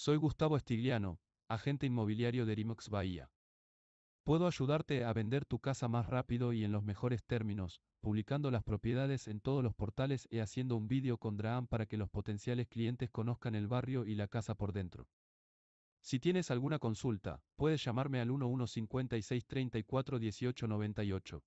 Soy Gustavo Estigliano, agente inmobiliario de Rimox Bahía. Puedo ayudarte a vender tu casa más rápido y en los mejores términos, publicando las propiedades en todos los portales y haciendo un vídeo con Draam para que los potenciales clientes conozcan el barrio y la casa por dentro. Si tienes alguna consulta, puedes llamarme al 1156 34 18